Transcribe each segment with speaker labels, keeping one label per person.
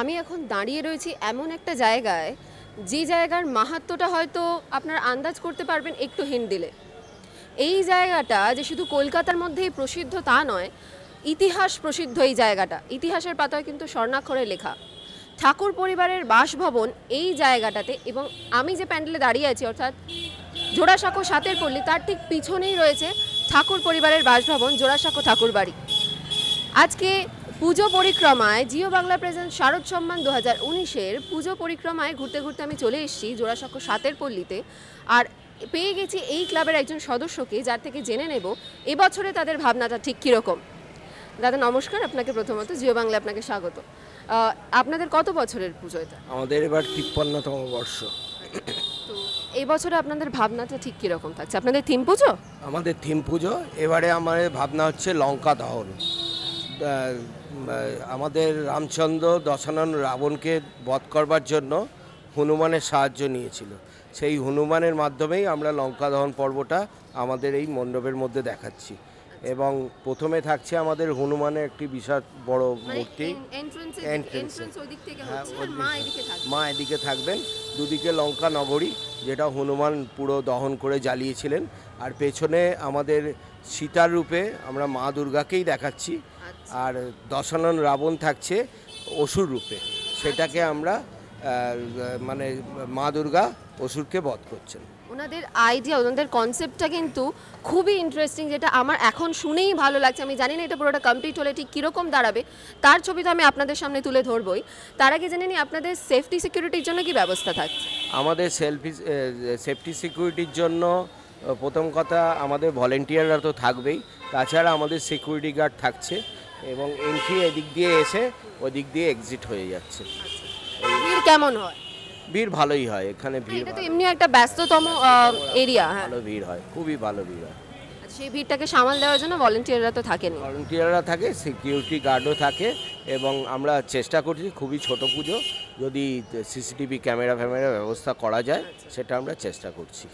Speaker 1: আমি এখন দাঁড়িয়ে রয়েছি এমন একটা জায়গায় যে জায়গার মাহাত্মটা হয়তো আপনার আন্দাজ করতে পারবেন একটু হিন দিলে এই জায়গাটা যে শুধু কলকাতার মধ্যেই প্রসিদ্ধ তা নয় ইতিহাস প্রসিদ্ধ এই জায়গাটা ইতিহাসের পাতায় কিন্তু স্বর্ণাক্ষরে লেখা ঠাকুর পরিবারের বাসভবন এই জায়গাটাতে এবং আমি যে প্যান্ডেলে দাঁড়িয়ে আছি অর্থাৎ জোড়াসাঁকো সাতের পল্লী তার ঠিক পিছনেই রয়েছে ঠাকুর পরিবারের বাসভবন জোড়াসাঁকো ঠাকুর বাড়ি আজকে পুজো পরিক্রমায় জিও বাংলা প্রেজেন্ট শারদ সম্মান দু হাজার উনিশের পুজো পরিক্রমায় ঘুরতে ঘুরতে আমি চলে এসেছি জোড়াসাঁকো সাতের পল্লীতে আর পেয়ে গেছি এই ক্লাবের একজন সদস্যকে যার থেকে জেনে নেব এবছরে তাদের ভাবনাটা ঠিক কীরকম দাদা নমস্কার আপনাকে প্রথমত জিও বাংলা আপনাকে স্বাগত আপনাদের কত বছরের পুজো এটা
Speaker 2: আমাদের এবার তিপ্পান্নতম বর্ষ তো
Speaker 1: এই বছরে আপনাদের ভাবনাটা ঠিক কীরকম থাকছে আপনাদের থিম পুজো
Speaker 2: আমাদের থিম পুজো এবারে আমাদের ভাবনা হচ্ছে লঙ্কা দহন আমাদের রামচন্দ্র দশানন রাবণকে বধ করবার জন্য হনুমানের সাহায্য নিয়েছিল সেই হনুমানের মাধ্যমেই আমরা লঙ্কা দহন পর্বটা আমাদের এই মণ্ডপের মধ্যে দেখাচ্ছি এবং প্রথমে থাকছে আমাদের হনুমানের একটি বিশাল বড় মানে মূর্তি হ্যাঁ, মা এদিকে থাকবেন দুদিকে লঙ্কা নগরী যেটা হনুমান পুরো দহন করে জ্বালিয়েছিলেন আর পেছনে আমাদের সীতার রূপে আমরা মা দুর্গাকেই দেখাচ্ছি আচ্ছা। আর দশানন রাবণ থাকছে অসুর রূপে সেটাকে আচ্ছা। আমরা মানে মা দুর্গা অসুরকে বধ করছেন
Speaker 1: ওনাদের আইডিয়া ওনাদের কনসেপ্টটা কিন্তু খুবই ইন্টারেস্টিং যেটা আমার এখন শুনেই ভালো লাগছে আমি জানি না এটা পুরোটা কমপ্লিট হলে ঠিক কীরকম দাঁড়াবে তার ছবি তো আমি আপনাদের সামনে তুলে ধরবই তার আগে জেনে নিই আপনাদের সেফটি সিকিউরিটির জন্য কি ব্যবস্থা থাকছে
Speaker 2: আমাদের সেলফি সেফটি সিকিউরিটির জন্য প্রথম কথা আমাদের ভলেন্টিয়াররা তো থাকবেই তাছাড়া আমাদের সিকিউরিটি গার্ড থাকছে এবং এন্ট্রি এদিক দিয়ে এসে ওদিক দিয়ে এক্সিট হয়ে যাচ্ছে আচ্ছা। ভিড় কেমন হয় ভিড় ভালোই হয় এখানে ভিড় এটা তো
Speaker 1: এমনি একটা ব্যস্ততম এরিয়া হ্যাঁ
Speaker 2: ভালো ভিড় হয় খুবই ভালো ভিড় হয়
Speaker 1: আচ্ছা, সেই ভিড়টাকে সামাল দেওয়ার জন্য ভলেন্টিয়াররা তো থাকেন
Speaker 2: ভলেন্টিয়াররা থাকে সিকিউরিটি গার্ডও থাকে এবং আমরা চেষ্টা করছি খুবই ছোট পুজো যদি সিসিটিভি ক্যামেরা ফ্যামেরা ব্যবস্থা করা যায় আচ্ছা। সেটা আমরা চেষ্টা করছি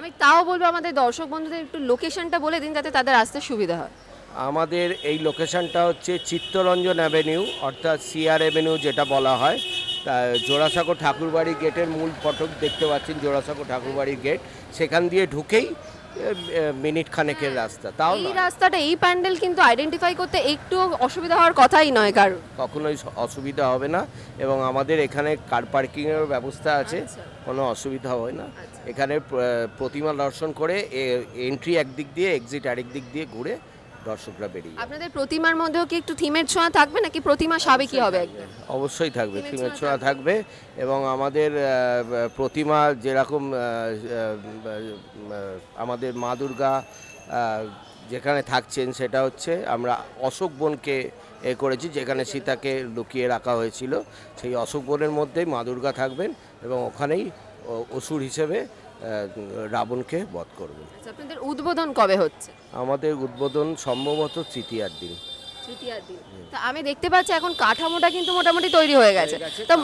Speaker 1: আমি তাও বলবো আমাদের দর্শক বন্ধুদের একটু লোকেশনটা বলে দিন যাতে তাদের আসতে
Speaker 2: সুবিধা হয় আমাদের এই লোকেশানটা হচ্ছে চিত্তরঞ্জন অ্যাভিনিউ অর্থাৎ সিআর অ্যাভিনিউ যেটা বলা হয় তা জোড়াসাঁকো ঠাকুরবাড়ি গেটের মূল ফটক দেখতে পাচ্ছেন জোড়াসাঁকো ঠাকুরবাড়ির গেট সেখান দিয়ে ঢুকেই মিনিট খানেকের রাস্তা তাও এই
Speaker 1: রাস্তাটা এই প্যান্ডেল কিন্তু আইডেন্টিফাই করতে একটু অসুবিধা হওয়ার কথাই নয় কারণ
Speaker 2: কখনোই অসুবিধা হবে না এবং আমাদের এখানে কার পার্কিংয়েরও ব্যবস্থা আছে আচ্ছা। কোনো অসুবিধা হয় না আচ্ছা। এখানে প্রতিমা দর্শন করে এন্ট্রি একদিক দিয়ে এক্সিট আরেক দিক দিয়ে ঘুরে দর্শকরা বেরিয়ে
Speaker 1: আপনাদের প্রতিমার মধ্যেও কি একটু থিমের ছোঁয়া থাকবে নাকি প্রতিমা কি হবে
Speaker 2: অবশ্যই থাকবে থিমের ছোঁয়া থাকবে এবং আমাদের প্রতিমা যেরকম আমাদের মা দুর্গা যেখানে থাকছেন সেটা হচ্ছে আমরা অশোক বনকে এ করেছি যেখানে সীতাকে লুকিয়ে রাখা হয়েছিল সেই অশোক বনের মধ্যেই মা দুর্গা থাকবেন এবং ওখানেই অসুর হিসেবে রাবণকে বধ করবেন আচ্ছা,
Speaker 1: আপনাদের উদ্বোধন
Speaker 2: কবে হচ্ছে আমাদের উদ্বোধন সম্ভবত তৃতীয়ার দিন
Speaker 1: তা আমি দেখতে পাচ্ছি এখন কাঠামোটা কিন্তু মোটামুটি তৈরি হয়ে গেছে তো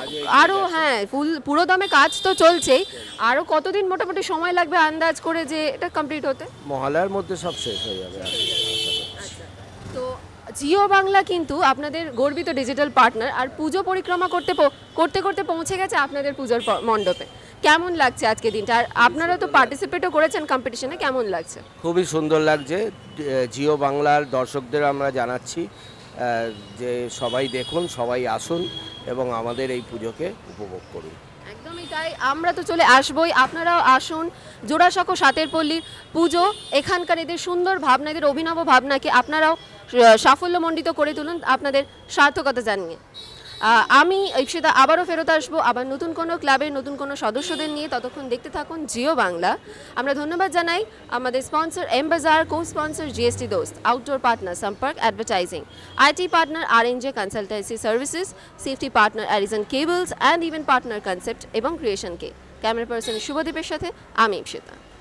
Speaker 1: আরও হ্যাঁ ফুল পুরো দমে কাজ তো চলছেই আরও কতদিন মোটামুটি সময় লাগবে আন্দাজ করে যে এটা কমপ্লিট হতে
Speaker 2: মহালয়ার মধ্যে সব শেষ হয়ে যাবে আচ্ছা।
Speaker 1: তো জিও বাংলা কিন্তু আপনাদের গর্বিত ডিজিটাল পার্টনার আর পুজো পরিক্রমা করতে করতে করতে পৌঁছে গেছে আপনাদের পুজোর মণ্ডপে কেমন লাগছে আজকে দিনটা আর আপনারা তো পার্টিসিপেটও করেছেন কম্পিটিশনে কেমন লাগছে
Speaker 2: খুবই সুন্দর লাগছে জিও বাংলার দর্শকদের আমরা জানাচ্ছি যে সবাই দেখুন সবাই আসুন এবং আমাদের এই পুজোকে উপভোগ করুন
Speaker 1: একদমই তাই আমরা তো চলে আসবই আপনারাও আসুন জোড়াসাঁকো সাতের পল্লীর পুজো এখানকার এদের সুন্দর ভাবনা এদের অভিনব ভাবনাকে আপনারাও সাফল্যমণ্ডিত করে তুলুন আপনাদের সার্থকতা জানিয়ে আমি ইপসিতা আবারও ফেরত আসবো আবার নতুন কোনো ক্লাবের নতুন কোনো সদস্যদের নিয়ে ততক্ষণ দেখতে থাকুন জিও বাংলা আমরা ধন্যবাদ জানাই আমাদের sponsor M Bazaar co sponsor GST Dost outdoor partner Sampark advertising IT partner R NJ consultancy services safety partner Arizon cables and event partner concept এবং ক্রিয়েশনকে ক্যামেরা পার্সন শুভদীপের সাথে
Speaker 2: আমি ইপসিতা